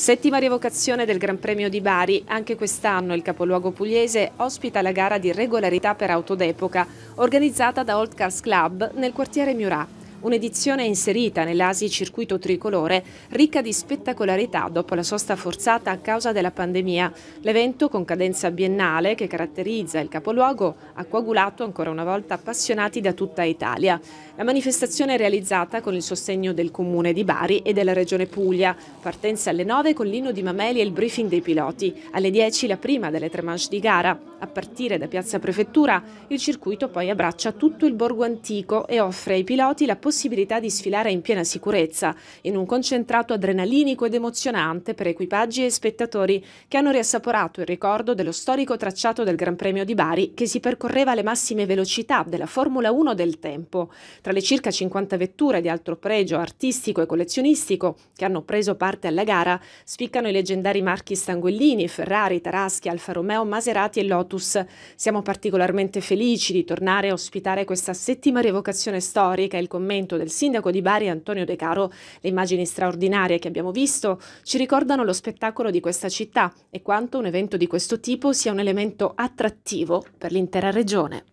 Settima rievocazione del Gran Premio di Bari, anche quest'anno il capoluogo pugliese ospita la gara di regolarità per auto d'epoca, organizzata da Old Cars Club nel quartiere Murat. Un'edizione inserita nell'Asi Circuito Tricolore, ricca di spettacolarità dopo la sosta forzata a causa della pandemia. L'evento, con cadenza biennale che caratterizza il capoluogo, ha coagulato ancora una volta appassionati da tutta Italia. La manifestazione è realizzata con il sostegno del Comune di Bari e della Regione Puglia. Partenza alle 9 con l'inno di Mameli e il briefing dei piloti. Alle 10 la prima delle tre manche di gara. A partire da Piazza Prefettura, il circuito poi abbraccia tutto il borgo antico e offre ai piloti la possibilità possibilità di sfilare in piena sicurezza, in un concentrato adrenalinico ed emozionante per equipaggi e spettatori che hanno riassaporato il ricordo dello storico tracciato del Gran Premio di Bari che si percorreva alle massime velocità della Formula 1 del tempo. Tra le circa 50 vetture di altro pregio artistico e collezionistico che hanno preso parte alla gara, spiccano i leggendari marchi Stanguellini, Ferrari, Taraschi, Alfa Romeo, Maserati e Lotus. Siamo particolarmente felici di tornare a ospitare questa settima rievocazione storica e il commento comportamento del sindaco di Bari Antonio De Caro, le immagini straordinarie che abbiamo visto ci ricordano lo spettacolo di questa città e quanto un evento di questo tipo sia un elemento attrattivo per l'intera regione.